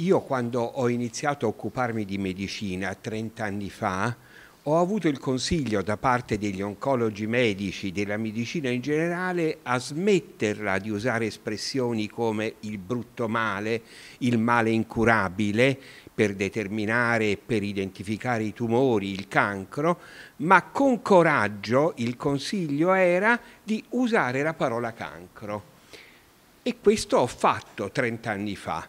Io quando ho iniziato a occuparmi di medicina 30 anni fa, ho avuto il consiglio da parte degli oncologi medici, della medicina in generale, a smetterla di usare espressioni come il brutto male, il male incurabile per determinare e per identificare i tumori, il cancro, ma con coraggio il consiglio era di usare la parola cancro. E questo ho fatto 30 anni fa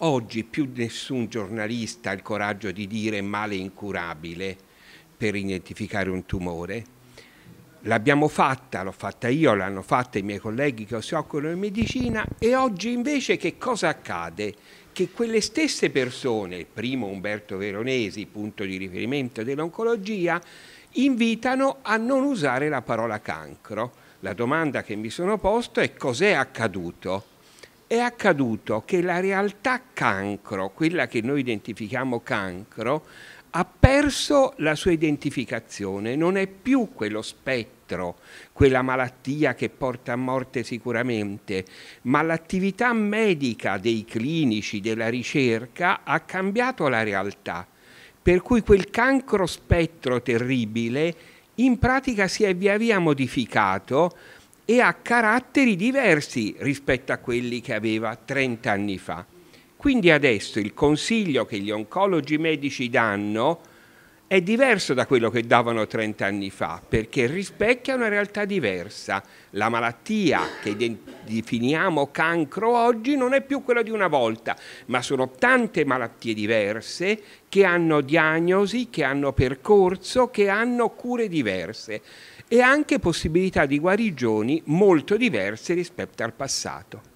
Oggi più nessun giornalista ha il coraggio di dire male incurabile per identificare un tumore. L'abbiamo fatta, l'ho fatta io, l'hanno fatta i miei colleghi che si occupano di medicina e oggi invece che cosa accade? Che quelle stesse persone, il primo Umberto Veronesi, punto di riferimento dell'oncologia, invitano a non usare la parola cancro. La domanda che mi sono posto è cos'è accaduto? è accaduto che la realtà cancro, quella che noi identifichiamo cancro, ha perso la sua identificazione, non è più quello spettro, quella malattia che porta a morte sicuramente, ma l'attività medica dei clinici, della ricerca, ha cambiato la realtà, per cui quel cancro spettro terribile in pratica si è via via modificato e ha caratteri diversi rispetto a quelli che aveva 30 anni fa. Quindi adesso il consiglio che gli oncologi medici danno è diverso da quello che davano 30 anni fa perché rispecchia una realtà diversa. La malattia che definiamo cancro oggi non è più quella di una volta, ma sono tante malattie diverse che hanno diagnosi, che hanno percorso, che hanno cure diverse e anche possibilità di guarigioni molto diverse rispetto al passato.